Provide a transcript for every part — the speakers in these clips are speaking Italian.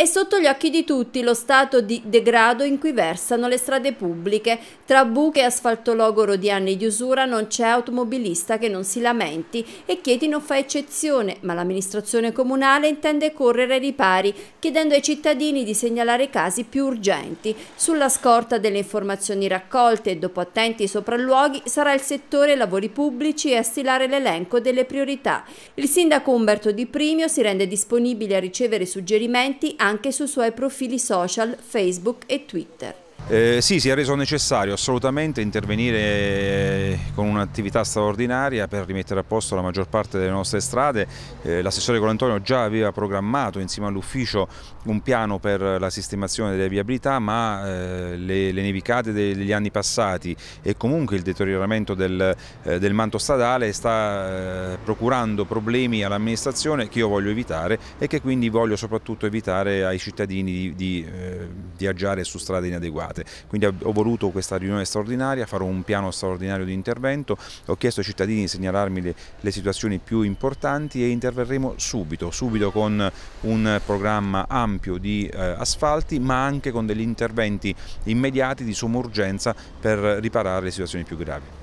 È sotto gli occhi di tutti lo stato di degrado in cui versano le strade pubbliche. Tra buche e asfalto logoro di anni di usura non c'è automobilista che non si lamenti e Chieti non fa eccezione, ma l'amministrazione comunale intende correre ai ripari, chiedendo ai cittadini di segnalare casi più urgenti. Sulla scorta delle informazioni raccolte e dopo attenti sopralluoghi sarà il settore lavori pubblici a stilare l'elenco delle priorità. Il sindaco Umberto Di Primio si rende disponibile a ricevere suggerimenti anche anche sui suoi profili social Facebook e Twitter. Eh, sì, si è reso necessario assolutamente intervenire eh, con un'attività straordinaria per rimettere a posto la maggior parte delle nostre strade. Eh, L'assessore Colantonio già aveva programmato insieme all'ufficio un piano per la sistemazione delle viabilità, ma eh, le, le, nevicate degli anni passati e comunque il deterioramento del, eh, del manto stradale sta eh, procurando problemi all'amministrazione che io voglio evitare e che quindi voglio soprattutto evitare ai cittadini di, di viaggiare su strade inadeguate estate. Quindi ho voluto questa riunione straordinaria, farò un piano straordinario di intervento, ho chiesto ai cittadini di segnalarmi le, le situazioni più importanti e interverremo subito, subito con un programma ampio di eh, asfalti ma anche con degli interventi immediati di somma urgenza per riparare le situazioni più gravi.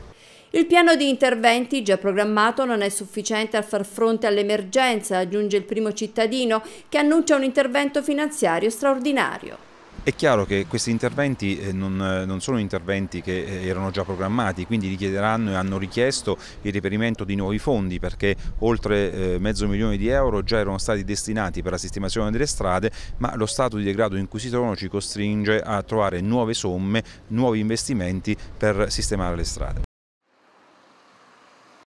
Il piano di interventi già programmato non è sufficiente a far fronte all'emergenza, aggiunge il primo cittadino, che annuncia un intervento finanziario straordinario. È chiaro che questi interventi eh, non, non, sono interventi che eh, erano già programmati, quindi richiederanno e hanno richiesto il reperimento di nuovi fondi perché oltre eh, mezzo milione di euro già erano stati destinati per la sistemazione delle strade, ma lo stato di degrado in cui si trovano ci costringe a trovare nuove somme, nuovi investimenti per sistemare le strade.